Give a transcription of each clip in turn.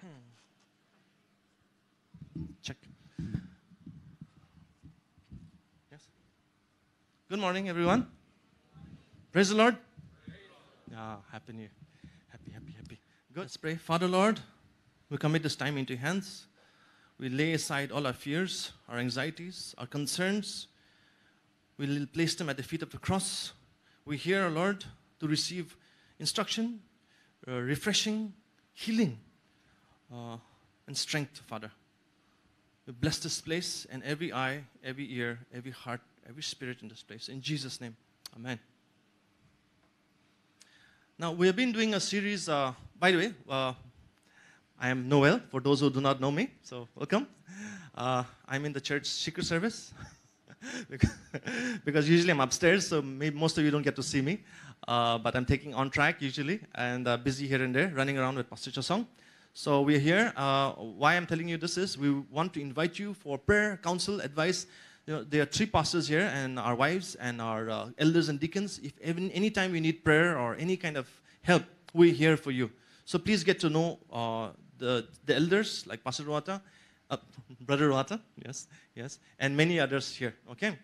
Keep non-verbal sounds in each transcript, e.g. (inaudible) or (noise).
Hmm. Check. Yes. Good morning, everyone. Praise the Lord. Ah, happy new. Happy, happy, happy. Good. Let's pray. Father Lord, we commit this time into your hands. We lay aside all our fears, our anxieties, our concerns. We place them at the feet of the cross. We hear, our Lord, to receive instruction, uh, refreshing, healing uh, and strength, Father. We bless this place and every eye, every ear, every heart, every spirit in this place. In Jesus' name, Amen. Now, we have been doing a series, uh, by the way, uh, I am Noel, for those who do not know me, so welcome. Uh, I'm in the church secret service (laughs) because usually I'm upstairs, so most of you don't get to see me. Uh, but I'm taking on track usually and uh, busy here and there, running around with Pastor song. So we're here. Uh, why I'm telling you this is we want to invite you for prayer, counsel, advice. You know, there are three pastors here, and our wives and our uh, elders and deacons. If even any time you need prayer or any kind of help, we're here for you. So please get to know uh, the the elders like Pastor Ruata, uh, (laughs) Brother Ruata, yes, yes, and many others here. Okay,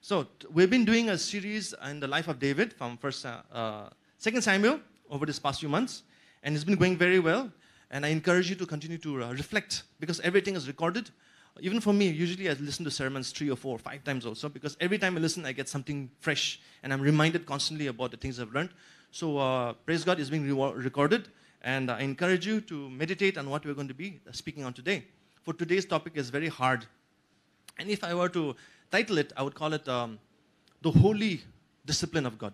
so t- we've been doing a series in the life of David from First uh, uh, Second Samuel over these past few months, and it's been going very well and I encourage you to continue to uh, reflect because everything is recorded. Even for me, usually I listen to sermons three or four, or five times also because every time I listen, I get something fresh and I'm reminded constantly about the things I've learned. So uh, praise God is being re recorded and I encourage you to meditate on what we're going to be uh, speaking on today. For today's topic is very hard. And if I were to title it, I would call it um, The Holy Discipline of God.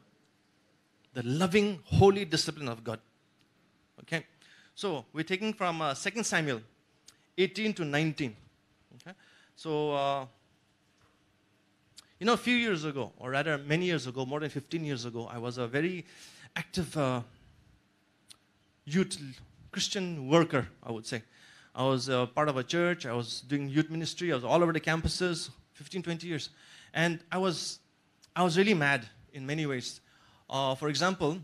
The loving, holy discipline of God. Okay? So we're taking from uh, 2 Samuel 18 to 19. Okay? So, uh, you know, a few years ago, or rather many years ago, more than 15 years ago, I was a very active uh, youth Christian worker, I would say. I was uh, part of a church, I was doing youth ministry, I was all over the campuses, 15, 20 years. And I was, I was really mad in many ways. Uh, for example,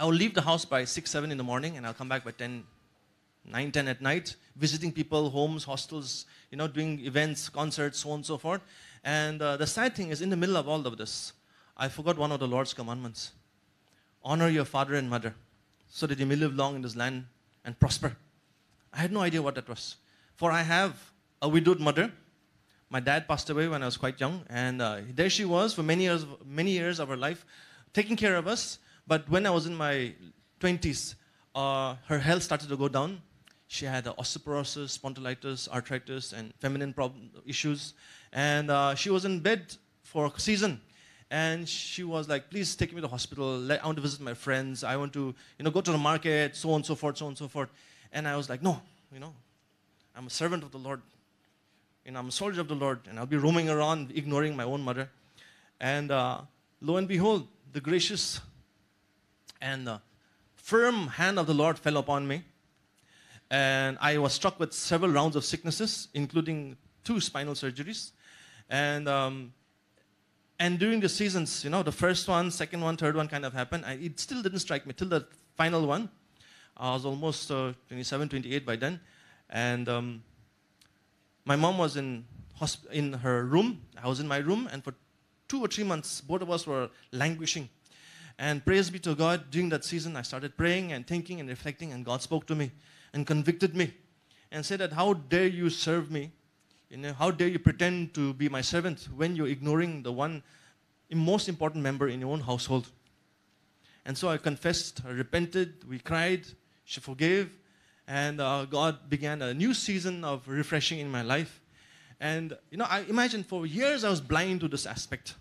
I'll leave the house by 6, 7 in the morning, and I'll come back by 10, 9, 10 at night, visiting people, homes, hostels, you know, doing events, concerts, so on and so forth. And uh, the sad thing is, in the middle of all of this, I forgot one of the Lord's commandments honor your father and mother so that you may live long in this land and prosper. I had no idea what that was. For I have a widowed mother. My dad passed away when I was quite young, and uh, there she was for many years, many years of her life, taking care of us. But when I was in my 20s, uh, her health started to go down. She had uh, osteoporosis, spondylitis, arthritis, and feminine problem issues. And uh, she was in bed for a season. And she was like, please take me to the hospital. I want to visit my friends. I want to, you know, go to the market, so on and so forth, so on and so forth. And I was like, no, you know, I'm a servant of the Lord. You know, I'm a soldier of the Lord. And I'll be roaming around, ignoring my own mother. And uh, lo and behold, the gracious and the firm hand of the Lord fell upon me. And I was struck with several rounds of sicknesses, including two spinal surgeries. And, um, and during the seasons, you know, the first one, second one, third one kind of happened. I, it still didn't strike me till the final one. I was almost uh, 27, 28 by then. And um, my mom was in, hosp- in her room. I was in my room. And for two or three months, both of us were languishing and praise be to God, during that season, I started praying and thinking and reflecting, and God spoke to me and convicted me and said that, how dare you serve me? You know, how dare you pretend to be my servant when you're ignoring the one most important member in your own household? And so I confessed, I repented, we cried, she forgave, and uh, God began a new season of refreshing in my life. And you know, I imagine for years I was blind to this aspect,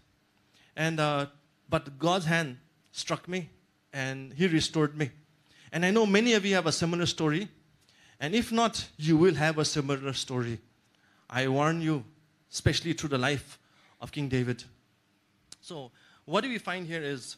and uh, but God's hand struck me and He restored me. And I know many of you have a similar story. And if not, you will have a similar story. I warn you, especially through the life of King David. So, what do we find here is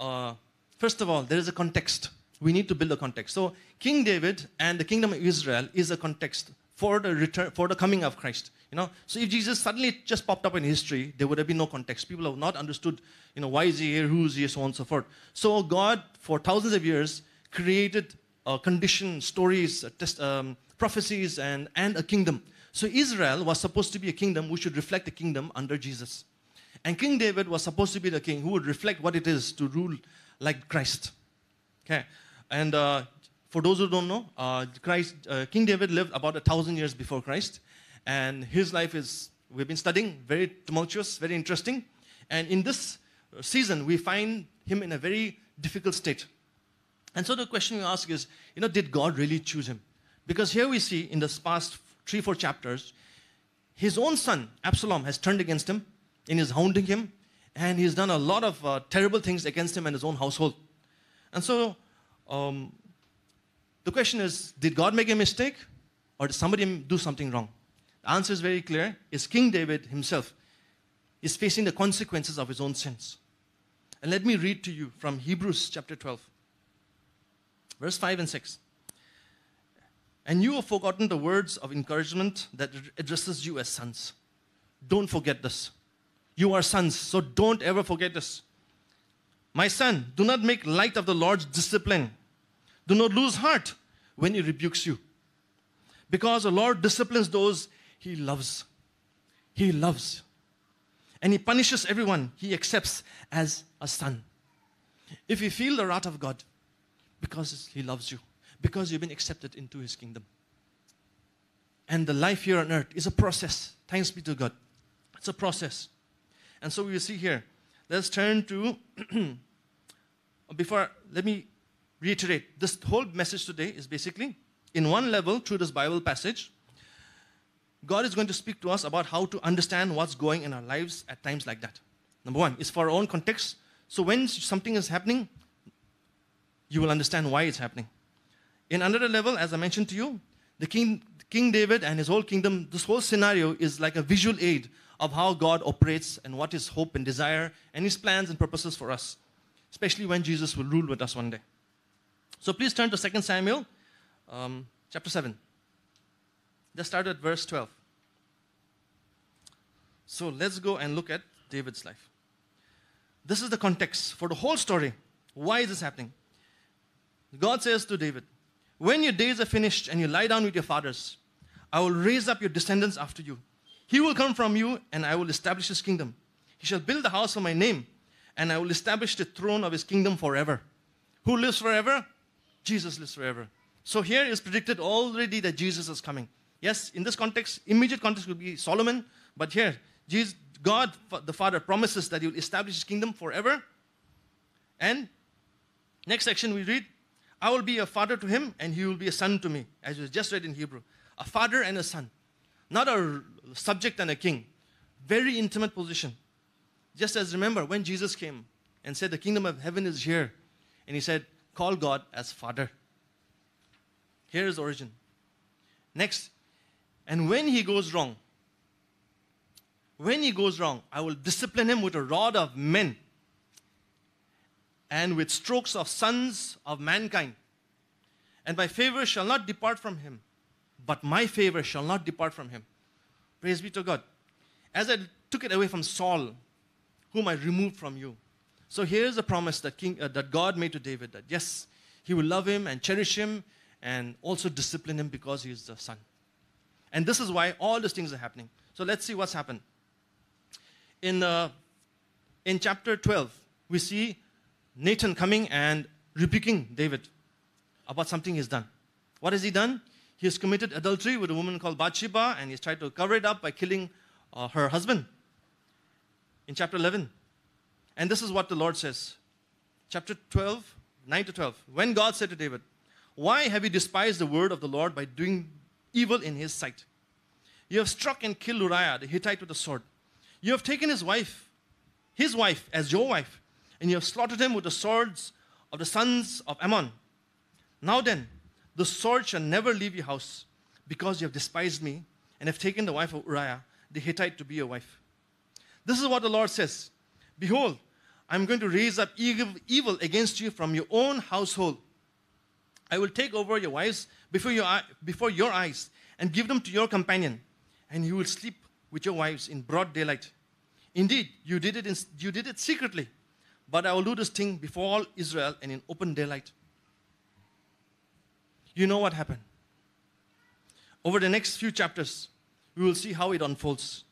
uh, first of all, there is a context. We need to build a context. So, King David and the kingdom of Israel is a context for the return for the coming of Christ. You know, so if Jesus suddenly just popped up in history, there would have been no context. People have not understood, you know, why is he here, who is he, so on and so forth. So God, for thousands of years, created a uh, condition, stories, uh, test, um, prophecies, and and a kingdom. So Israel was supposed to be a kingdom which should reflect the kingdom under Jesus, and King David was supposed to be the king who would reflect what it is to rule like Christ. Okay, and uh, for those who don't know, uh, Christ, uh, King David lived about a thousand years before Christ, and his life is we've been studying very tumultuous, very interesting, and in this uh, season we find him in a very difficult state. And so the question we ask is, you know, did God really choose him? Because here we see in this past three, four chapters, his own son Absalom has turned against him, and is hounding him, and he's done a lot of uh, terrible things against him and his own household. And so um, the question is did God make a mistake or did somebody do something wrong? The answer is very clear is King David himself is facing the consequences of his own sins. And let me read to you from Hebrews chapter 12, verse 5 and 6. And you have forgotten the words of encouragement that addresses you as sons. Don't forget this. You are sons, so don't ever forget this. My son, do not make light of the Lord's discipline do not lose heart when He rebukes you. Because the Lord disciplines those He loves. He loves. And He punishes everyone He accepts as a son. If you feel the wrath of God, because He loves you, because you've been accepted into His kingdom. And the life here on earth is a process. Thanks be to God. It's a process. And so we see here. Let's turn to, (clears throat) before, let me reiterate this whole message today is basically in one level through this Bible passage, God is going to speak to us about how to understand what's going in our lives at times like that. Number one is for our own context. So when something is happening, you will understand why it's happening. In another level, as I mentioned to you, the King, King David and his whole kingdom, this whole scenario is like a visual aid of how God operates and what his hope and desire and his plans and purposes for us, especially when Jesus will rule with us one day. So please turn to 2 Samuel um, chapter 7. Let's start at verse 12. So let's go and look at David's life. This is the context for the whole story. Why is this happening? God says to David, When your days are finished and you lie down with your fathers, I will raise up your descendants after you. He will come from you, and I will establish his kingdom. He shall build the house of my name, and I will establish the throne of his kingdom forever. Who lives forever? Jesus lives forever. So here is predicted already that Jesus is coming. Yes, in this context, immediate context would be Solomon, but here, Jesus, God the Father promises that He will establish His kingdom forever. And next section we read, I will be a father to him, and he will be a son to me, as was just read in Hebrew. A father and a son, not a subject and a king. Very intimate position. Just as remember when Jesus came and said, The kingdom of heaven is here, and He said, call God as Father. Here is origin. Next, and when he goes wrong, when he goes wrong, I will discipline him with a rod of men and with strokes of sons of mankind. And my favor shall not depart from him, but my favor shall not depart from him. Praise be to God. As I took it away from Saul, whom I removed from you, so here's a promise that, King, uh, that God made to David that yes, he will love him and cherish him and also discipline him because he is the son. And this is why all these things are happening. So let's see what's happened. In, uh, in chapter 12, we see Nathan coming and rebuking David about something he's done. What has he done? He has committed adultery with a woman called Bathsheba and he's tried to cover it up by killing uh, her husband. In chapter 11, and this is what the Lord says. Chapter 12, 9 to 12. When God said to David, Why have you despised the word of the Lord by doing evil in his sight? You have struck and killed Uriah the Hittite with the sword. You have taken his wife, his wife, as your wife, and you have slaughtered him with the swords of the sons of Ammon. Now then, the sword shall never leave your house, because you have despised me and have taken the wife of Uriah the Hittite to be your wife. This is what the Lord says Behold, I'm going to raise up evil against you from your own household. I will take over your wives before your, before your eyes and give them to your companion, and you will sleep with your wives in broad daylight. Indeed, you did it, in, you did it secretly, but I will do this thing before all Israel and in open daylight. You know what happened. Over the next few chapters, we will see how it unfolds.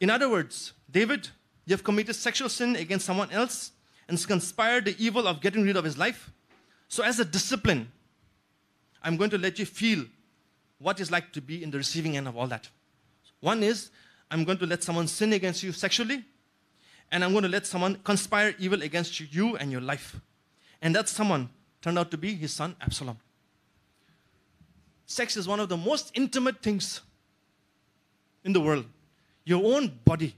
In other words, David you have committed sexual sin against someone else and conspired the evil of getting rid of his life. So, as a discipline, I'm going to let you feel what it's like to be in the receiving end of all that. One is, I'm going to let someone sin against you sexually, and I'm going to let someone conspire evil against you and your life. And that someone turned out to be his son Absalom. Sex is one of the most intimate things in the world. Your own body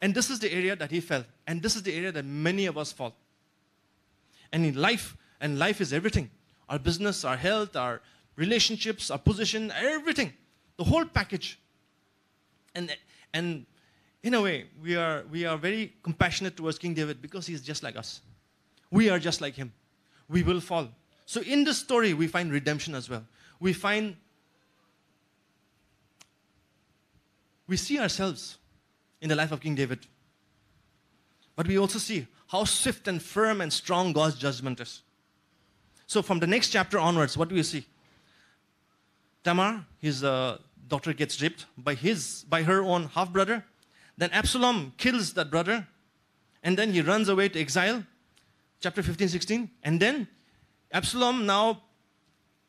and this is the area that he fell. And this is the area that many of us fall. And in life, and life is everything our business, our health, our relationships, our position, everything. The whole package. And, and in a way, we are, we are very compassionate towards King David because he's just like us. We are just like him. We will fall. So in this story, we find redemption as well. We find, we see ourselves in the life of King David. But we also see how swift and firm and strong God's judgment is. So, from the next chapter onwards, what do we see? Tamar, his uh, daughter, gets raped by, his, by her own half brother. Then Absalom kills that brother, and then he runs away to exile, chapter 15, 16. And then Absalom now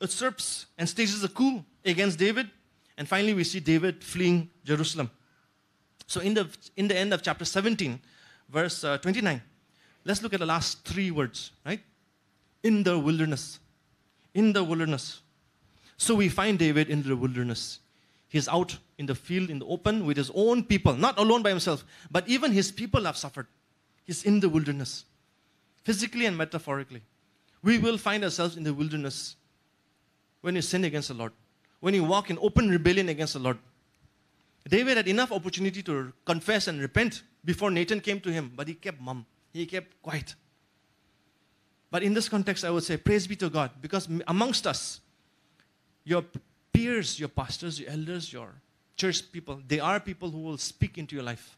usurps and stages a coup against David. And finally, we see David fleeing Jerusalem. So in the, in the end of chapter 17, verse uh, 29, let's look at the last three words, right? In the wilderness. In the wilderness. So we find David in the wilderness. He's out in the field, in the open, with his own people, not alone by himself, but even his people have suffered. He's in the wilderness, physically and metaphorically. We will find ourselves in the wilderness when you sin against the Lord, when you walk in open rebellion against the Lord. David had enough opportunity to confess and repent before Nathan came to him, but he kept mum. He kept quiet. But in this context, I would say, praise be to God, because amongst us, your peers, your pastors, your elders, your church people, they are people who will speak into your life.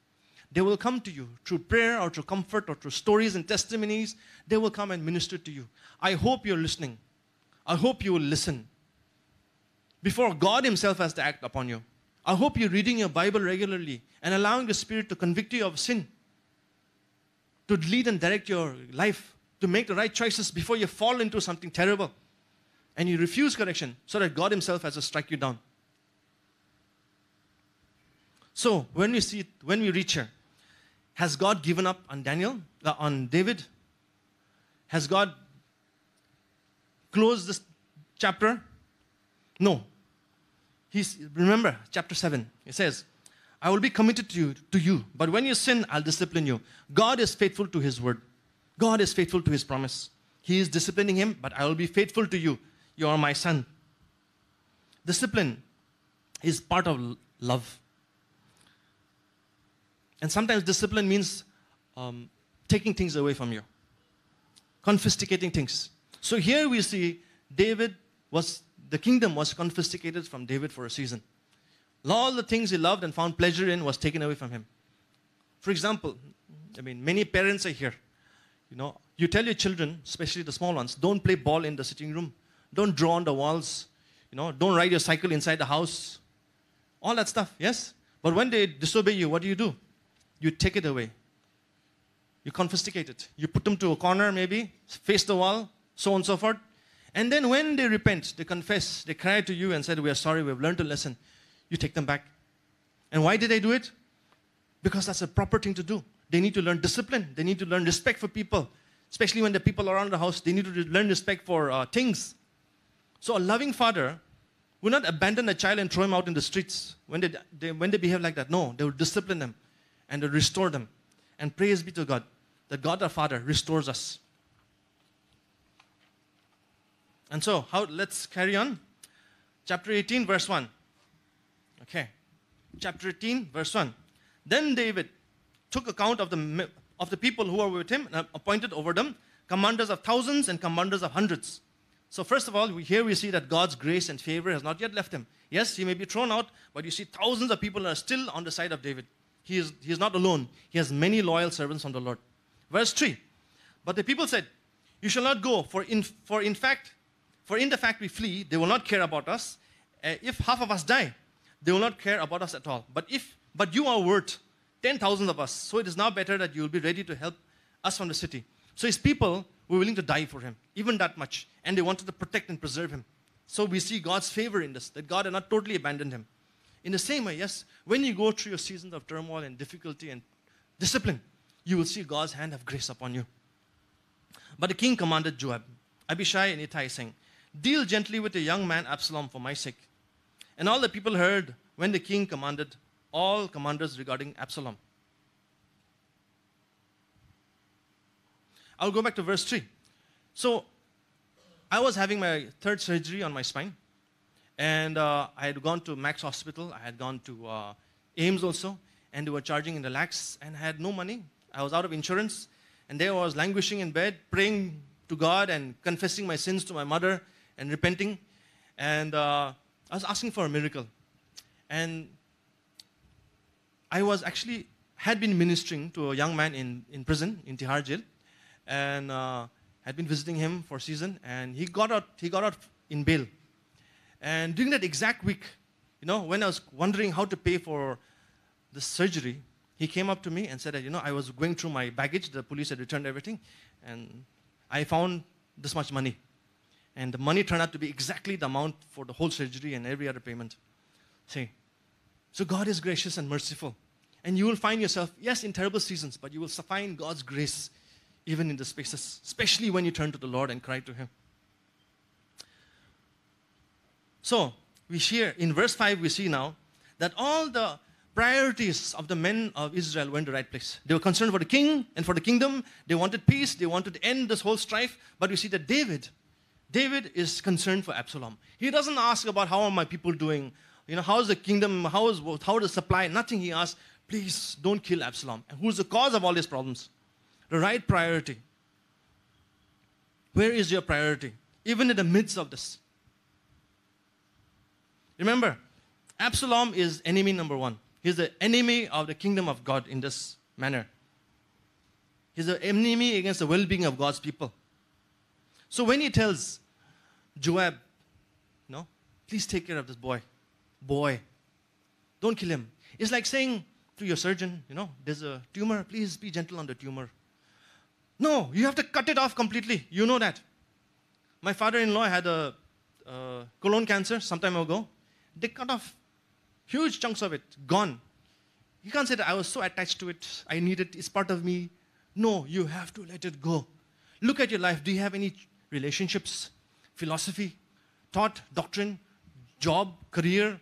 They will come to you through prayer or through comfort or through stories and testimonies. They will come and minister to you. I hope you're listening. I hope you will listen before God Himself has to act upon you. I hope you're reading your Bible regularly and allowing the Spirit to convict you of sin, to lead and direct your life, to make the right choices before you fall into something terrible and you refuse correction so that God Himself has to strike you down. So when we see, when we reach here, has God given up on Daniel, uh, on David? Has God closed this chapter? No, He's, remember, chapter 7, it says, I will be committed to you, to you, but when you sin, I'll discipline you. God is faithful to his word. God is faithful to his promise. He is disciplining him, but I will be faithful to you. You are my son. Discipline is part of love. And sometimes discipline means um, taking things away from you, confiscating things. So here we see David was the kingdom was confiscated from David for a season. All the things he loved and found pleasure in was taken away from him. For example, I mean, many parents are here. You know, you tell your children, especially the small ones, don't play ball in the sitting room, don't draw on the walls, you know, don't ride your cycle inside the house, all that stuff, yes? But when they disobey you, what do you do? You take it away. You confiscate it. You put them to a corner, maybe, face the wall, so on and so forth. And then when they repent, they confess, they cry to you and said, We are sorry, we've learned a lesson, you take them back. And why did they do it? Because that's a proper thing to do. They need to learn discipline, they need to learn respect for people, especially when the people are around the house, they need to learn respect for uh, things. So a loving father will not abandon a child and throw him out in the streets when they, they, when they behave like that. No, they will discipline them and restore them. And praise be to God that God our Father restores us. And so, how, let's carry on. Chapter 18, verse 1. Okay. Chapter 18, verse 1. Then David took account of the, of the people who were with him and appointed over them commanders of thousands and commanders of hundreds. So, first of all, we, here we see that God's grace and favor has not yet left him. Yes, he may be thrown out, but you see thousands of people are still on the side of David. He is, he is not alone, he has many loyal servants from the Lord. Verse 3 But the people said, You shall not go, for in, for in fact, for in the fact we flee, they will not care about us. Uh, if half of us die, they will not care about us at all. But if but you are worth 10,000 of us, so it is now better that you will be ready to help us from the city. So his people were willing to die for him, even that much, and they wanted to protect and preserve him. So we see God's favor in this, that God had not totally abandoned him. In the same way, yes, when you go through your seasons of turmoil and difficulty and discipline, you will see God's hand of grace upon you. But the king commanded Joab, Abishai, and Ittai, saying, Deal gently with the young man Absalom for my sake. And all the people heard when the king commanded all commanders regarding Absalom. I'll go back to verse 3. So, I was having my third surgery on my spine, and uh, I had gone to Max Hospital, I had gone to uh, Ames also, and they were charging in the lakhs, and I had no money. I was out of insurance, and there I was languishing in bed, praying to God and confessing my sins to my mother and repenting. And uh, I was asking for a miracle. And I was actually, had been ministering to a young man in, in prison, in Tihar jail. And uh, had been visiting him for a season. And he got out, he got out in bail. And during that exact week, you know, when I was wondering how to pay for the surgery, he came up to me and said that, you know, I was going through my baggage, the police had returned everything, and I found this much money. And the money turned out to be exactly the amount for the whole surgery and every other payment. See? So God is gracious and merciful. And you will find yourself, yes, in terrible seasons, but you will find God's grace even in the spaces, especially when you turn to the Lord and cry to Him. So, we share in verse 5, we see now that all the priorities of the men of Israel were in the right place. They were concerned for the king and for the kingdom. They wanted peace. They wanted to end this whole strife. But we see that David, David is concerned for Absalom. He doesn't ask about how are my people doing, you know, how's the kingdom, how is how the supply, nothing. He asks, please don't kill Absalom. And who's the cause of all these problems? The right priority. Where is your priority? Even in the midst of this. Remember, Absalom is enemy number one. He's the enemy of the kingdom of God in this manner. He's an enemy against the well being of God's people. So when he tells Joab, no, please take care of this boy. Boy, don't kill him. It's like saying to your surgeon, you know, there's a tumor, please be gentle on the tumor. No, you have to cut it off completely. You know that. My father in law had a colon cancer some time ago. They cut off huge chunks of it, gone. You can't say that I was so attached to it, I need it, it's part of me. No, you have to let it go. Look at your life. Do you have any relationships, philosophy, thought, doctrine, job, career.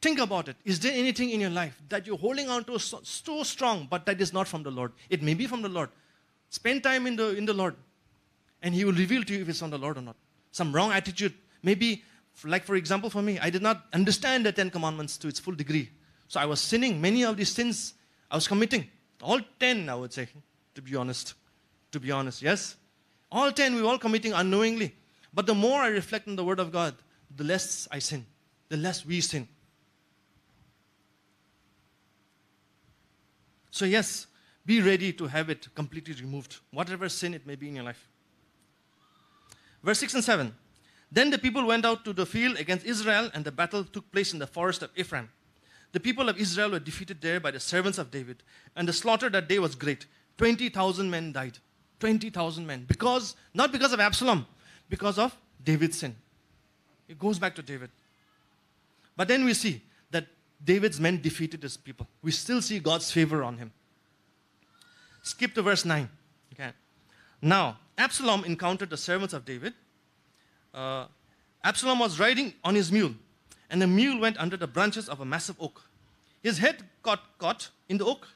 Think about it. Is there anything in your life that you're holding on to so, so strong, but that is not from the Lord? It may be from the Lord. Spend time in the, in the Lord, and He will reveal to you if it's from the Lord or not. Some wrong attitude. Maybe, like for example, for me, I did not understand the Ten Commandments to its full degree. So I was sinning. Many of these sins I was committing. All 10, I would say, to be honest. To be honest, yes? All 10 we we're all committing unknowingly. But the more I reflect on the Word of God, the less I sin, the less we sin. So, yes, be ready to have it completely removed, whatever sin it may be in your life. Verse 6 and 7 Then the people went out to the field against Israel, and the battle took place in the forest of Ephraim. The people of Israel were defeated there by the servants of David, and the slaughter that day was great. 20,000 men died. 20,000 men. Because, not because of Absalom, because of David's sin. It goes back to David. But then we see that David's men defeated his people. We still see God's favor on him. Skip to verse 9. Okay. Now, Absalom encountered the servants of David. Uh, Absalom was riding on his mule, and the mule went under the branches of a massive oak. His head got caught in the oak,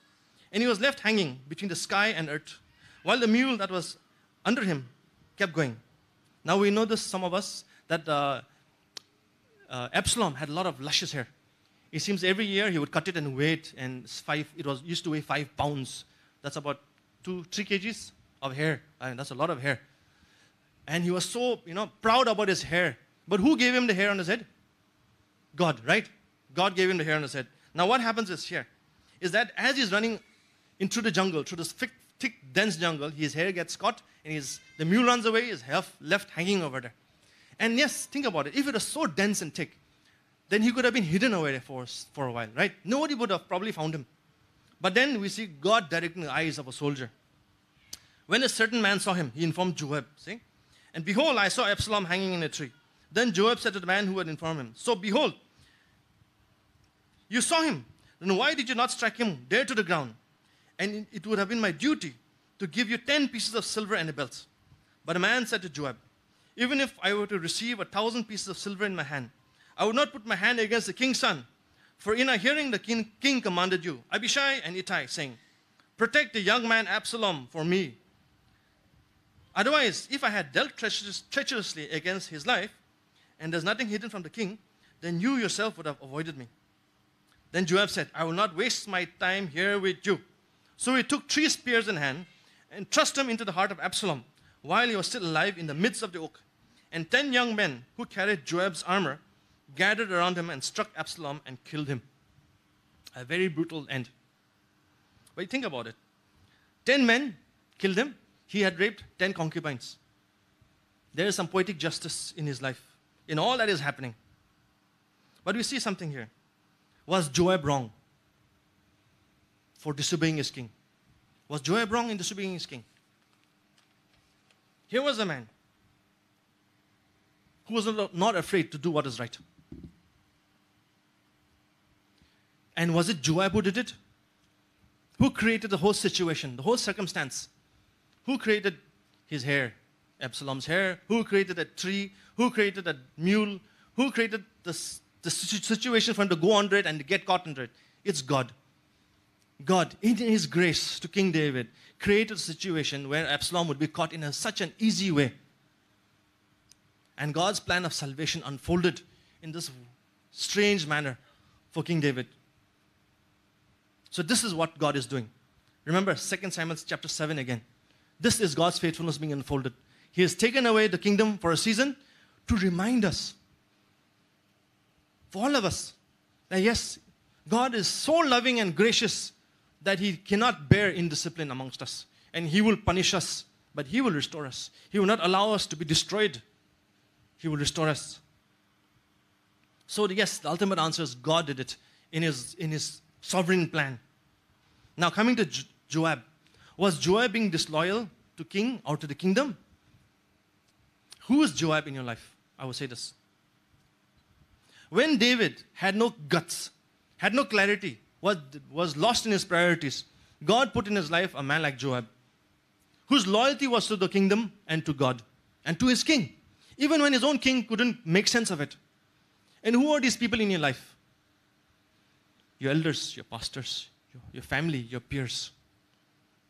and he was left hanging between the sky and earth while the mule that was under him kept going. Now we know this, some of us, that uh, uh, Absalom had a lot of luscious hair. It seems every year he would cut it and weigh it, and five, it was used to weigh five pounds. That's about two, three kgs of hair. and that's a lot of hair. And he was so, you know, proud about his hair. But who gave him the hair on his head? God, right? God gave him the hair on his head. Now what happens is here, is that as he's running into the jungle, through this thick, thick, dense jungle. His hair gets caught, and his, the mule runs away, his hair left hanging over there. And yes, think about it. If it was so dense and thick, then he could have been hidden away there for, for a while, right? Nobody would have probably found him. But then we see God directing the eyes of a soldier. When a certain man saw him, he informed Joab, saying, And behold, I saw Absalom hanging in a tree. Then Joab said to the man who had informed him, So behold, you saw him. Then why did you not strike him dead to the ground? and it would have been my duty to give you 10 pieces of silver and a belt. But a man said to Joab, Even if I were to receive a thousand pieces of silver in my hand, I would not put my hand against the king's son. For in a hearing, the king, king commanded you, Abishai and Ittai, saying, Protect the young man Absalom for me. Otherwise, if I had dealt treacherous, treacherously against his life, and there's nothing hidden from the king, then you yourself would have avoided me. Then Joab said, I will not waste my time here with you. So he took three spears in hand and thrust them into the heart of Absalom while he was still alive in the midst of the oak. And ten young men who carried Joab's armor gathered around him and struck Absalom and killed him. A very brutal end. But you think about it. Ten men killed him. He had raped ten concubines. There is some poetic justice in his life, in all that is happening. But we see something here. Was Joab wrong? for disobeying his king. Was Joab wrong in disobeying his king? Here was a man who was not afraid to do what is right. And was it Joab who did it? Who created the whole situation, the whole circumstance? Who created his hair, Absalom's hair? Who created that tree? Who created that mule? Who created this, the situation for him to go under it and get caught under it? It's God. God, in His grace to King David, created a situation where Absalom would be caught in a, such an easy way. And God's plan of salvation unfolded in this strange manner for King David. So this is what God is doing. Remember 2 Samuel chapter 7 again. This is God's faithfulness being unfolded. He has taken away the kingdom for a season to remind us, for all of us, that yes, God is so loving and gracious that he cannot bear indiscipline amongst us. And he will punish us, but he will restore us. He will not allow us to be destroyed. He will restore us. So, yes, the ultimate answer is God did it in his, in his sovereign plan. Now, coming to Joab, was Joab being disloyal to king or to the kingdom? Who is Joab in your life? I will say this. When David had no guts, had no clarity, was, was lost in his priorities. God put in his life a man like Joab, whose loyalty was to the kingdom and to God and to his king, even when his own king couldn't make sense of it. And who are these people in your life? Your elders, your pastors, your, your family, your peers,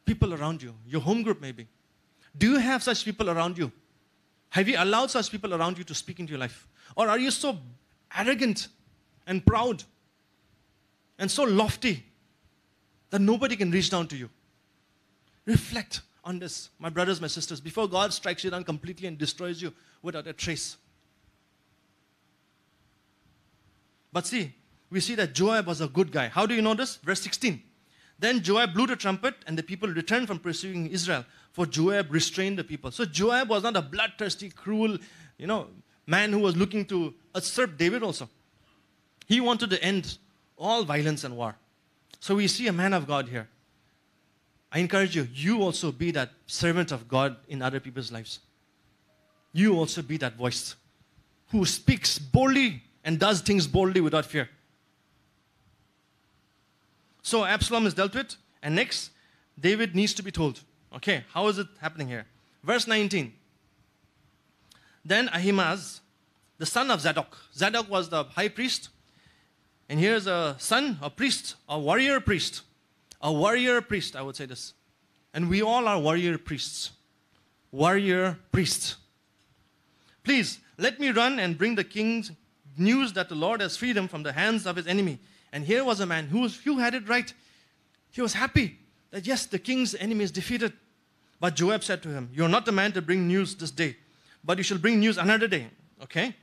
people around you, your home group maybe. Do you have such people around you? Have you allowed such people around you to speak into your life? Or are you so arrogant and proud and so lofty that nobody can reach down to you. Reflect on this, my brothers, my sisters, before God strikes you down completely and destroys you without a trace. But see, we see that Joab was a good guy. How do you know this? Verse 16. Then Joab blew the trumpet, and the people returned from pursuing Israel, for Joab restrained the people. So Joab was not a bloodthirsty, cruel, you know, man who was looking to usurp David also. He wanted to end all violence and war. So we see a man of God here. I encourage you, you also be that servant of God in other people's lives. You also be that voice who speaks boldly and does things boldly without fear. So Absalom is dealt with, and next, David needs to be told. Okay, how is it happening here? Verse 19. Then Ahimaaz, the son of Zadok, Zadok was the high priest and here's a son, a priest, a warrior priest. A warrior priest, I would say this. And we all are warrior priests. Warrior priests. Please, let me run and bring the king's news that the Lord has freed him from the hands of his enemy. And here was a man who, was, who had it right. He was happy that yes, the king's enemy is defeated. But Joab said to him, You're not the man to bring news this day, but you shall bring news another day. Okay?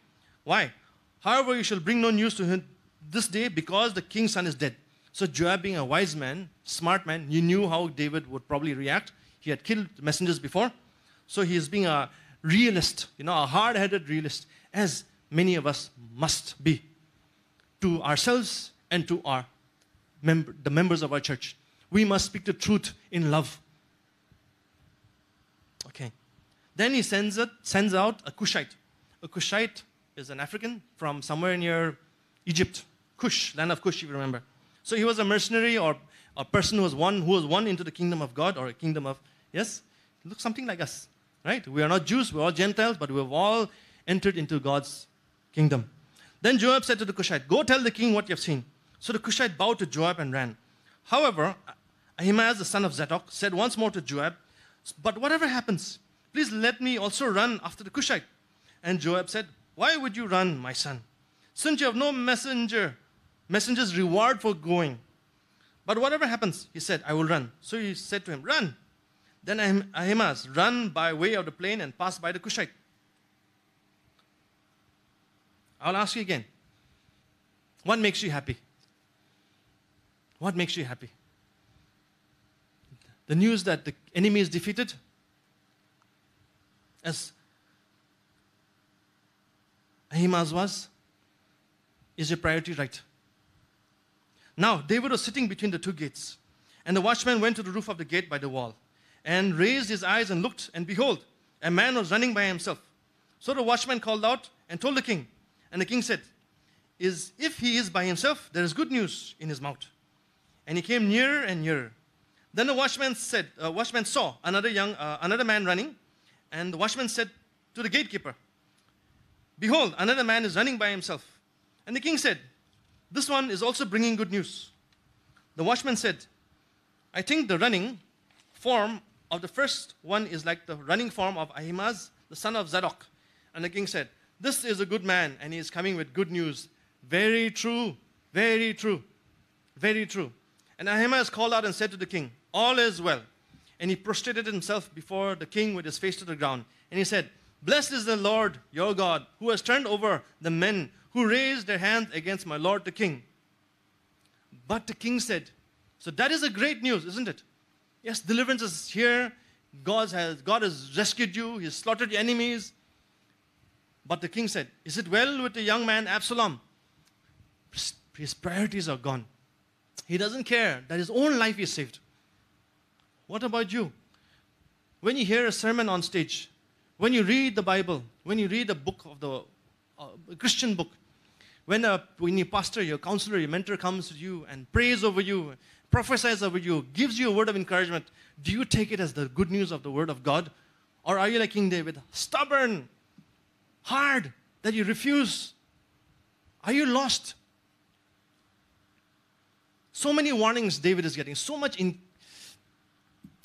Why? However, you shall bring no news to him this day because the king's son is dead. So Joab, being a wise man, smart man, he knew how David would probably react. He had killed messengers before. So he is being a realist, you know, a hard headed realist, as many of us must be to ourselves and to our mem- the members of our church. We must speak the truth in love. Okay. Then he sends, it, sends out a Cushite. A Cushite is an African from somewhere near Egypt. Kush, land of Kush, if you remember. So he was a mercenary or a person who was one who was one into the kingdom of God or a kingdom of yes, looks something like us, right? We are not Jews, we're all Gentiles, but we have all entered into God's kingdom. Then Joab said to the Cushite, "Go tell the king what you have seen." So the Cushite bowed to Joab and ran. However, Ahimaaz the son of Zadok said once more to Joab, "But whatever happens, please let me also run after the Cushite." And Joab said, "Why would you run, my son? Since you have no messenger messenger's reward for going. But whatever happens, he said, I will run. So he said to him, Run. Then Ahimaaz ran by way of the plain and passed by the Kushite. I'll ask you again. What makes you happy? What makes you happy? The news that the enemy is defeated? As Ahimaaz was? Is your priority right? Now, David was sitting between the two gates, and the watchman went to the roof of the gate by the wall and raised his eyes and looked, and behold, a man was running by himself. So the watchman called out and told the king, and the king said, is if he is by himself, there is good news in his mouth. And he came nearer and nearer. Then the watchman said, uh, watchman saw another young, uh, another man running, and the watchman said to the gatekeeper, "Behold, another man is running by himself." And the king said, this one is also bringing good news. The watchman said, I think the running form of the first one is like the running form of Ahimaaz, the son of Zadok. And the king said, This is a good man, and he is coming with good news. Very true, very true, very true. And Ahimaaz called out and said to the king, All is well. And he prostrated himself before the king with his face to the ground. And he said, Blessed is the Lord your God, who has turned over the men who raised their hand against my lord the king. But the king said, So that is a great news, isn't it? Yes, deliverance is here. God has, God has rescued you, He slaughtered your enemies. But the king said, Is it well with the young man Absalom? His priorities are gone. He doesn't care that his own life is saved. What about you? When you hear a sermon on stage, when you read the Bible, when you read a book of the uh, Christian book, when a, when your pastor, your counselor, your mentor comes to you and prays over you, prophesies over you, gives you a word of encouragement, do you take it as the good news of the word of God? Or are you like King David, stubborn, hard, that you refuse? Are you lost? So many warnings David is getting, so much in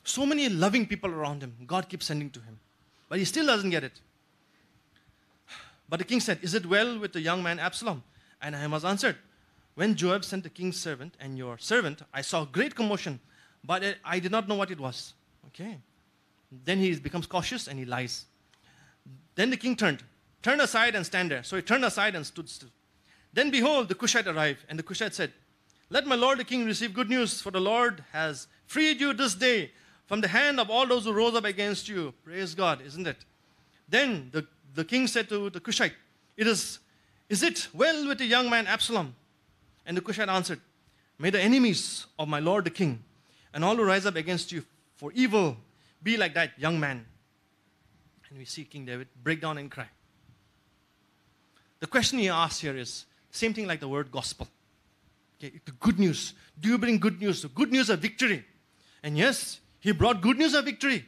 so many loving people around him. God keeps sending to him. But he still doesn't get it. But the king said, Is it well with the young man Absalom? And Ahimaaz answered, When Joab sent the king's servant and your servant, I saw great commotion, but I did not know what it was. Okay. Then he becomes cautious and he lies. Then the king turned, Turn aside and stand there. So he turned aside and stood still. Then behold, the Cushite arrived, and the Cushite said, Let my lord the king receive good news, for the Lord has freed you this day from the hand of all those who rose up against you. Praise God, isn't it? Then the, the king said to the Cushite, It is is it well with the young man Absalom? And the Cushite answered, May the enemies of my lord the king and all who rise up against you for evil be like that young man. And we see King David break down and cry. The question he asks here is same thing like the word gospel. Okay, the good news. Do you bring good news? The good news of victory. And yes, he brought good news of victory,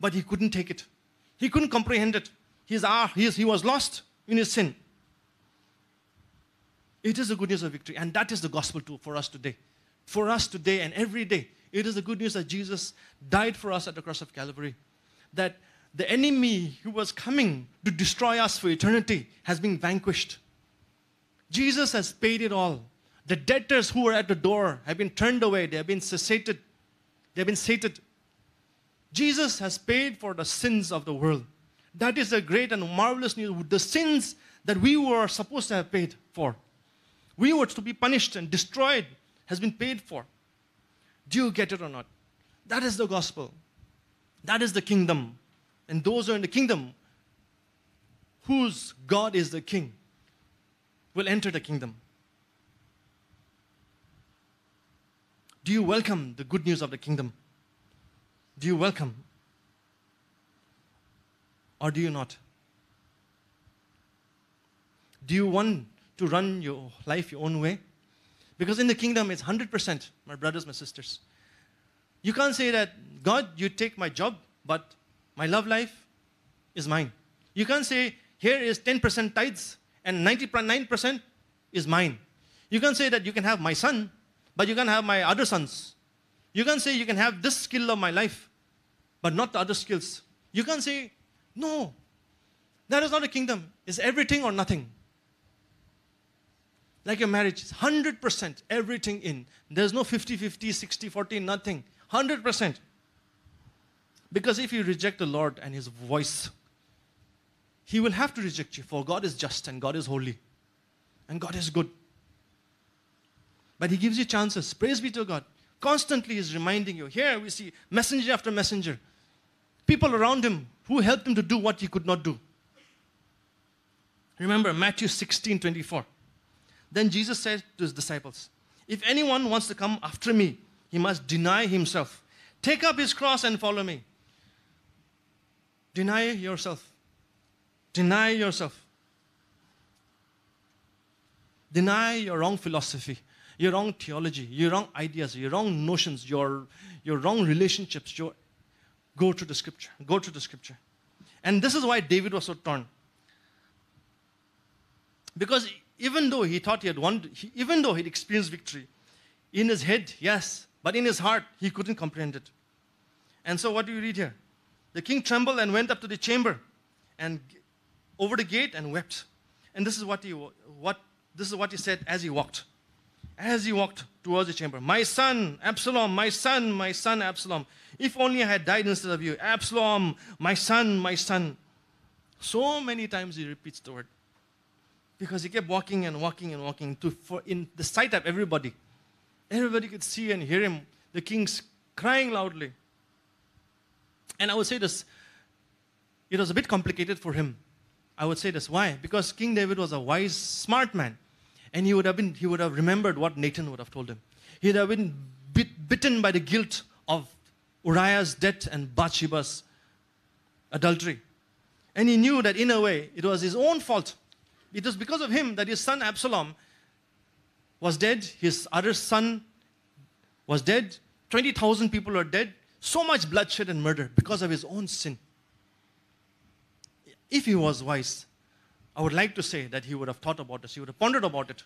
but he couldn't take it. He couldn't comprehend it. his he was lost in his sin. It is the good news of victory. And that is the gospel too for us today. For us today and every day, it is the good news that Jesus died for us at the cross of Calvary. That the enemy who was coming to destroy us for eternity has been vanquished. Jesus has paid it all. The debtors who were at the door have been turned away, they have been satiated. They have been sated. Jesus has paid for the sins of the world. That is a great and marvelous news. The sins that we were supposed to have paid for we were to be punished and destroyed, has been paid for. Do you get it or not? That is the gospel. That is the kingdom. And those who are in the kingdom, whose God is the king, will enter the kingdom. Do you welcome the good news of the kingdom? Do you welcome? Or do you not? Do you want to run your life your own way. Because in the kingdom, it's 100%, my brothers, my sisters. You can't say that, God, you take my job, but my love life is mine. You can't say, here is 10% tithes and 99% is mine. You can say that you can have my son, but you can have my other sons. You can say you can have this skill of my life, but not the other skills. You can say, no, that is not a kingdom. It's everything or nothing. Like a marriage, 100% everything in. There's no 50 50, 60 40, nothing. 100%. Because if you reject the Lord and His voice, He will have to reject you, for God is just and God is holy and God is good. But He gives you chances. Praise be to God. Constantly He's reminding you. Here we see messenger after messenger, people around Him who helped Him to do what He could not do. Remember Matthew 16 24. Then Jesus said to his disciples, If anyone wants to come after me, he must deny himself, take up his cross and follow me. Deny yourself. Deny yourself. Deny your wrong philosophy, your wrong theology, your wrong ideas, your wrong notions, your, your wrong relationships. Your, go to the scripture. Go to the scripture. And this is why David was so torn. Because even though he thought he had won, he, even though he'd experienced victory, in his head, yes, but in his heart, he couldn't comprehend it. And so, what do you read here? The king trembled and went up to the chamber and over the gate and wept. And this is what he, what, this is what he said as he walked. As he walked towards the chamber, My son, Absalom, my son, my son, Absalom. If only I had died instead of you. Absalom, my son, my son. So many times he repeats the word. Because he kept walking and walking and walking to, for in the sight of everybody. Everybody could see and hear him. The king's crying loudly. And I would say this it was a bit complicated for him. I would say this. Why? Because King David was a wise, smart man. And he would have been, he would have remembered what Nathan would have told him. He'd have been bit, bitten by the guilt of Uriah's death and Bathsheba's adultery. And he knew that in a way it was his own fault it was because of him that his son Absalom was dead, his other son was dead, 20,000 people are dead, so much bloodshed and murder because of his own sin. If he was wise, I would like to say that he would have thought about this, he would have pondered about it.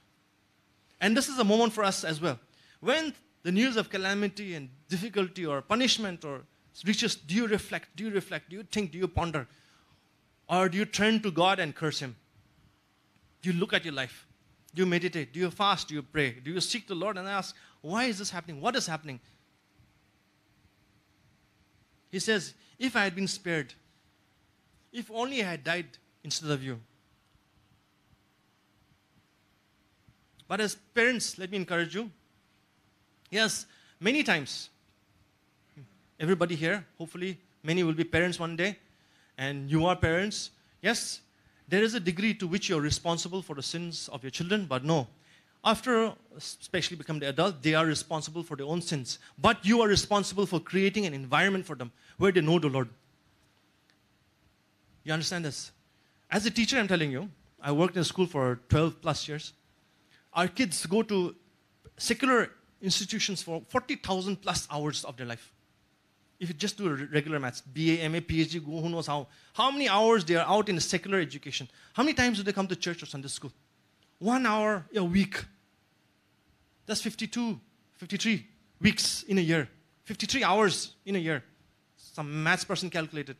And this is a moment for us as well. When the news of calamity and difficulty or punishment or riches, do you reflect? Do you reflect? Do you think? Do you ponder? Or do you turn to God and curse Him? you look at your life? Do you meditate? Do you fast? Do you pray? Do you seek the Lord and ask, why is this happening? What is happening? He says, if I had been spared, if only I had died instead of you. But as parents, let me encourage you. Yes, many times, everybody here, hopefully, many will be parents one day, and you are parents. Yes, there is a degree to which you're responsible for the sins of your children, but no. After especially become the adult, they are responsible for their own sins. But you are responsible for creating an environment for them where they know the Lord. You understand this? As a teacher, I'm telling you, I worked in a school for 12 plus years. Our kids go to secular institutions for 40,000 plus hours of their life if you just do regular maths, BA, MA, PhD, who knows how, how many hours they are out in secular education? How many times do they come to church or Sunday school? One hour a week. That's 52, 53 weeks in a year, 53 hours in a year. Some maths person calculated.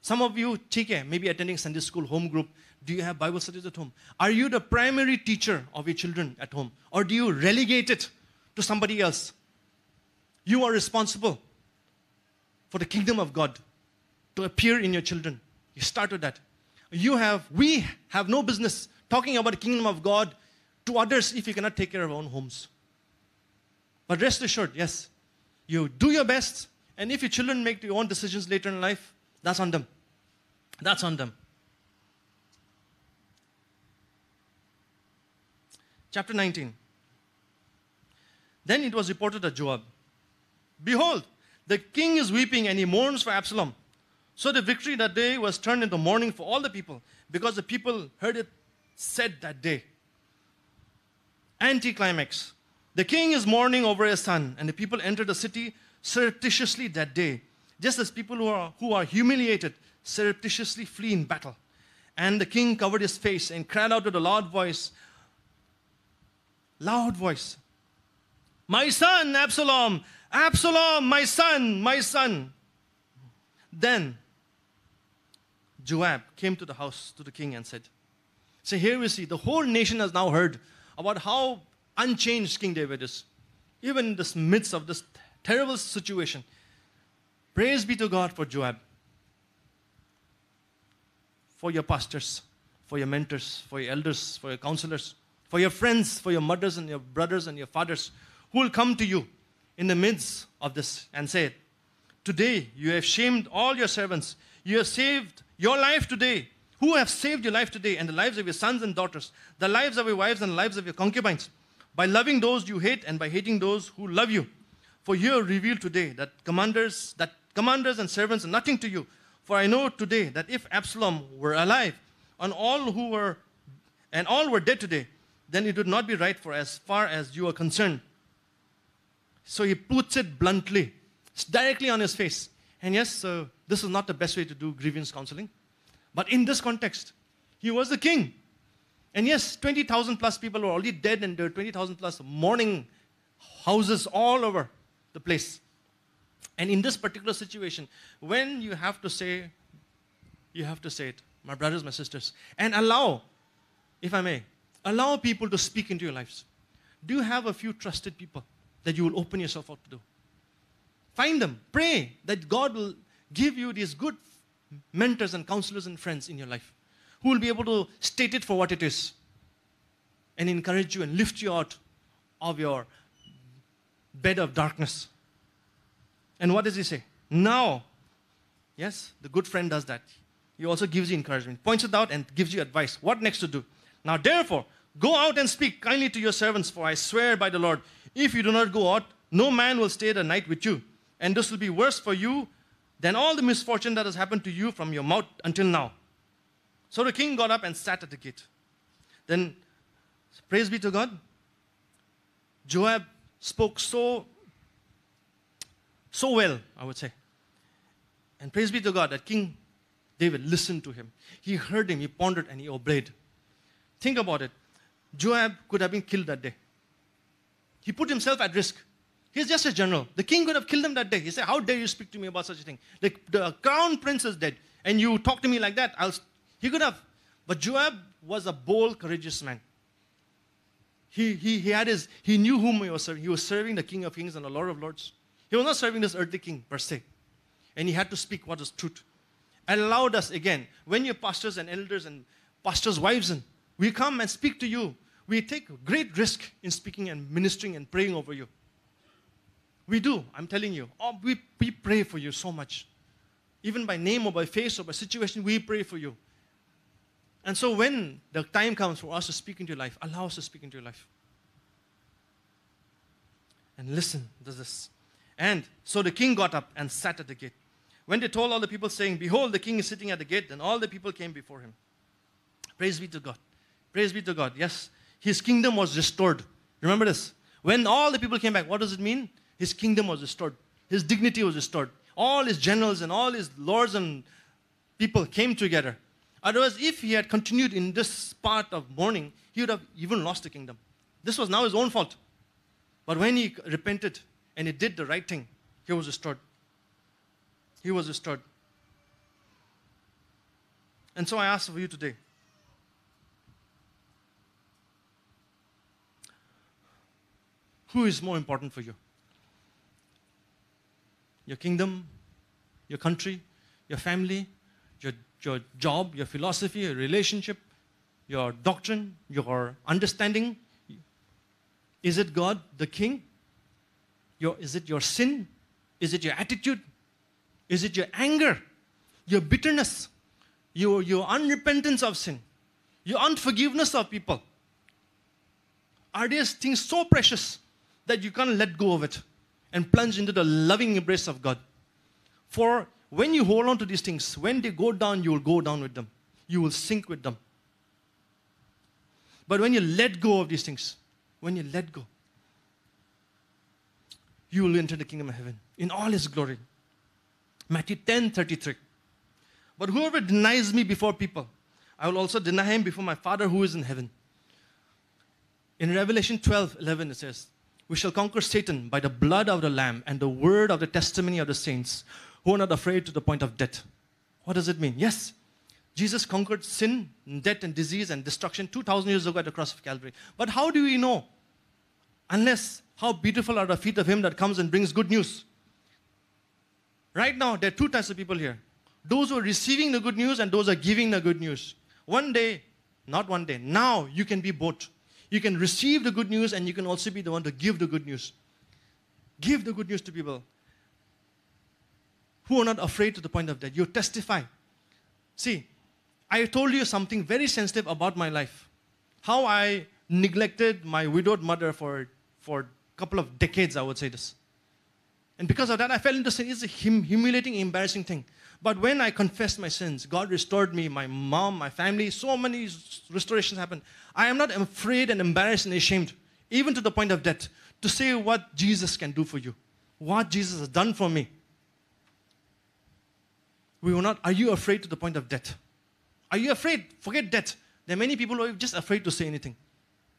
Some of you, okay, maybe attending Sunday school, home group. Do you have Bible studies at home? Are you the primary teacher of your children at home? Or do you relegate it to somebody else? You are responsible for the kingdom of God to appear in your children. You start with that. You have, we have no business talking about the kingdom of God to others if you cannot take care of our own homes. But rest assured, yes, you do your best, and if your children make their own decisions later in life, that's on them. That's on them. Chapter 19. Then it was reported to Joab Behold, the king is weeping and he mourns for Absalom. So the victory that day was turned into mourning for all the people because the people heard it said that day. Anticlimax. The king is mourning over his son, and the people enter the city surreptitiously that day, just as people who are, who are humiliated surreptitiously flee in battle. And the king covered his face and cried out with a loud voice, loud voice, my son, Absalom, Absalom, my son, my son. Then Joab came to the house to the king and said, So here we see the whole nation has now heard about how unchanged King David is, even in the midst of this terrible situation. Praise be to God for Joab, for your pastors, for your mentors, for your elders, for your counselors, for your friends, for your mothers and your brothers and your fathers who will come to you in the midst of this and say, Today you have shamed all your servants. You have saved your life today. Who have saved your life today and the lives of your sons and daughters, the lives of your wives and the lives of your concubines, by loving those you hate and by hating those who love you. For you are revealed today that commanders, that commanders and servants are nothing to you. For I know today that if Absalom were alive, and all who were and all were dead today, then it would not be right for as far as you are concerned so he puts it bluntly, it's directly on his face. And yes, uh, this is not the best way to do grievance counseling. But in this context, he was the king. And yes, 20,000 plus people were already dead, and there were 20,000 plus mourning houses all over the place. And in this particular situation, when you have to say, you have to say it, my brothers, my sisters, and allow, if I may, allow people to speak into your lives. Do you have a few trusted people that you will open yourself up to do. Find them. Pray that God will give you these good mentors and counselors and friends in your life who will be able to state it for what it is and encourage you and lift you out of your bed of darkness. And what does he say? Now, yes, the good friend does that. He also gives you encouragement, points it out, and gives you advice. What next to do? Now, therefore, go out and speak kindly to your servants, for I swear by the Lord, if you do not go out, no man will stay the night with you. And this will be worse for you than all the misfortune that has happened to you from your mouth until now. So the king got up and sat at the gate. Then, praise be to God, Joab spoke so, so well, I would say. And praise be to God that King David listened to him. He heard him, he pondered, and he obeyed. Think about it. Joab could have been killed that day. He put himself at risk. He's just a general. The king could have killed him that day. He said, How dare you speak to me about such a thing? Like the crown prince is dead, and you talk to me like that. I'll he could have. But Joab was a bold, courageous man. He, he, he had his he knew whom he was serving. He was serving the King of Kings and the Lord of Lords. He was not serving this earthly king per se. And he had to speak what is truth. And allowed us again, when your pastors and elders and pastors' wives and we come and speak to you we take great risk in speaking and ministering and praying over you. We do, I'm telling you. Oh, we, we pray for you so much. Even by name or by face or by situation, we pray for you. And so when the time comes for us to speak into your life, allow us to speak into your life. And listen, there's this. And so the king got up and sat at the gate. When they told all the people, saying, Behold, the king is sitting at the gate, then all the people came before him. Praise be to God. Praise be to God. Yes, his kingdom was restored. Remember this. When all the people came back, what does it mean? His kingdom was restored, his dignity was restored. All his generals and all his lords and people came together. Otherwise, if he had continued in this part of mourning, he would have even lost the kingdom. This was now his own fault. But when he repented and he did the right thing, he was restored. He was restored. And so I ask for you today Who is more important for you? Your kingdom, your country, your family, your, your job, your philosophy, your relationship, your doctrine, your understanding? Is it God, the King? Your, is it your sin? Is it your attitude? Is it your anger? Your bitterness? Your, your unrepentance of sin? Your unforgiveness of people? Are these things so precious that you can't let go of it and plunge into the loving embrace of God. For when you hold on to these things, when they go down, you will go down with them. You will sink with them. But when you let go of these things, when you let go, you will enter the kingdom of heaven in all its glory. Matthew 10 33. But whoever denies me before people, I will also deny him before my Father who is in heaven. In Revelation 12 11, it says, we shall conquer Satan by the blood of the Lamb and the word of the testimony of the saints who are not afraid to the point of death. What does it mean? Yes, Jesus conquered sin, death, and disease and destruction 2,000 years ago at the cross of Calvary. But how do we know? Unless, how beautiful are the feet of him that comes and brings good news. Right now, there are two types of people here those who are receiving the good news and those who are giving the good news. One day, not one day, now you can be both. You can receive the good news and you can also be the one to give the good news. Give the good news to people who are not afraid to the point of death. You testify. See, I told you something very sensitive about my life. How I neglected my widowed mother for, for a couple of decades, I would say this. And because of that, I fell into sin. It's a humiliating, embarrassing thing. But when I confessed my sins, God restored me, my mom, my family, so many restorations happened. I am not afraid and embarrassed and ashamed, even to the point of death, to say what Jesus can do for you, what Jesus has done for me. We will not, are you afraid to the point of death? Are you afraid? Forget death. There are many people who are just afraid to say anything,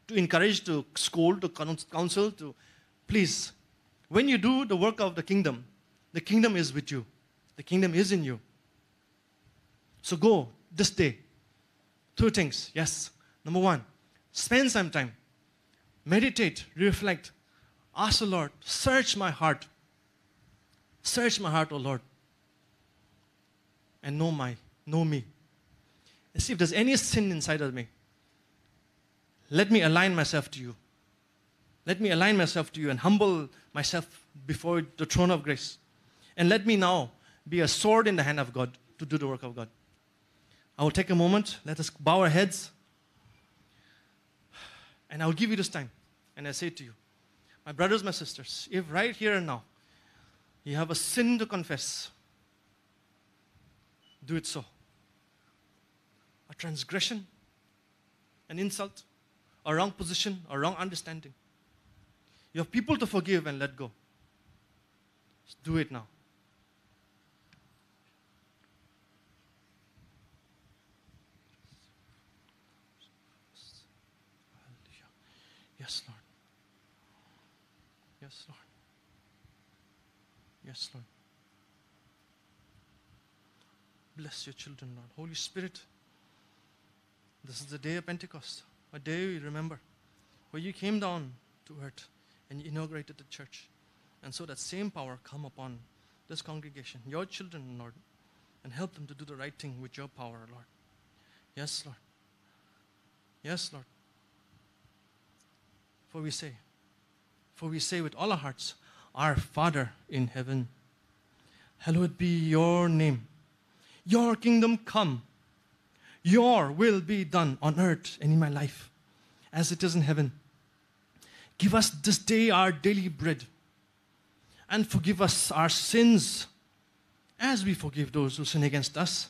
to encourage, to scold, to counsel, to please when you do the work of the kingdom, the kingdom is with you, the kingdom is in you. So go this day. Two things. Yes. Number one, spend some time. Meditate, reflect. Ask the Lord, search my heart. Search my heart, O Lord. And know my, know me. And see if there's any sin inside of me. Let me align myself to you. Let me align myself to you and humble myself before the throne of grace. And let me now be a sword in the hand of God to do the work of God. I will take a moment. Let us bow our heads. And I will give you this time. And I say to you, my brothers, my sisters, if right here and now you have a sin to confess, do it so. A transgression, an insult, a wrong position, a wrong understanding. You have people to forgive and let go. Just do it now. Yes, Lord. Yes, Lord. Yes, Lord. Bless your children, Lord. Holy Spirit, this is the day of Pentecost, a day we remember where you came down to earth and inaugurated the church. And so that same power come upon this congregation, your children, Lord, and help them to do the right thing with your power, Lord. Yes, Lord. Yes, Lord. For we say, for we say with all our hearts, Our Father in heaven, hallowed be your name. Your kingdom come. Your will be done on earth and in my life as it is in heaven. Give us this day our daily bread. And forgive us our sins as we forgive those who sin against us.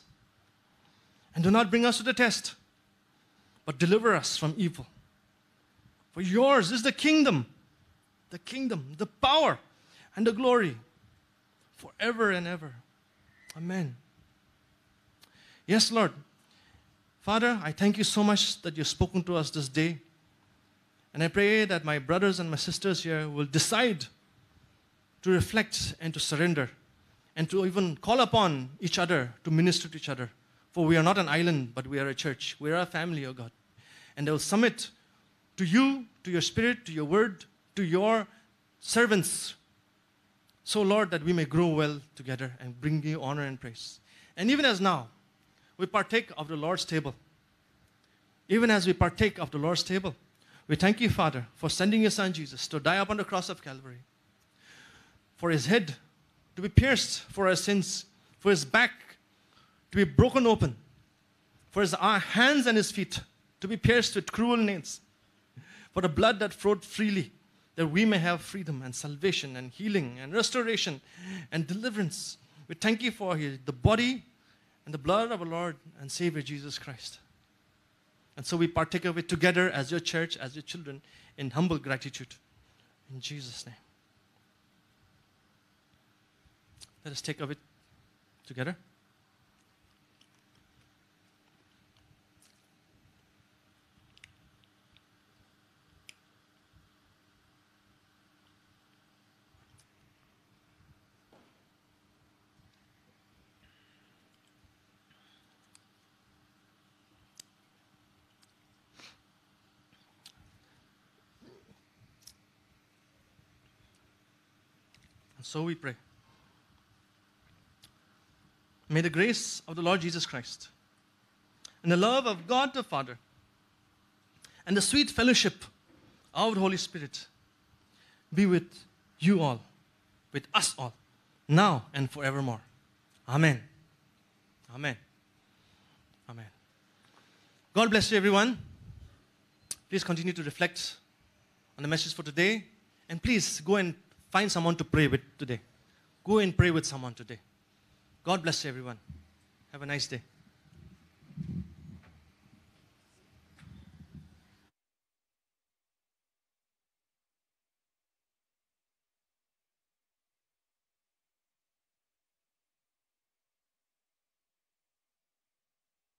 And do not bring us to the test, but deliver us from evil. For yours is the kingdom, the kingdom, the power, and the glory forever and ever. Amen. Yes, Lord. Father, I thank you so much that you've spoken to us this day. And I pray that my brothers and my sisters here will decide to reflect and to surrender and to even call upon each other to minister to each other. For we are not an island, but we are a church. We are a family, O oh God. And they will submit to you, to your spirit, to your word, to your servants. So, Lord, that we may grow well together and bring you honor and praise. And even as now, we partake of the Lord's table. Even as we partake of the Lord's table, we thank you, Father, for sending your Son Jesus to die upon the cross of Calvary, for his head to be pierced for our sins, for his back to be broken open, for his hands and his feet to be pierced with cruel nails, for the blood that flowed freely, that we may have freedom and salvation and healing and restoration and deliverance. We thank you for the body and the blood of our Lord and Savior Jesus Christ. And so we partake of it together as your church, as your children, in humble gratitude. In Jesus' name. Let us take of it together. So we pray. May the grace of the Lord Jesus Christ and the love of God the Father and the sweet fellowship of the Holy Spirit be with you all, with us all, now and forevermore. Amen. Amen. Amen. God bless you, everyone. Please continue to reflect on the message for today. And please go and Find someone to pray with today. Go and pray with someone today. God bless everyone. Have a nice day.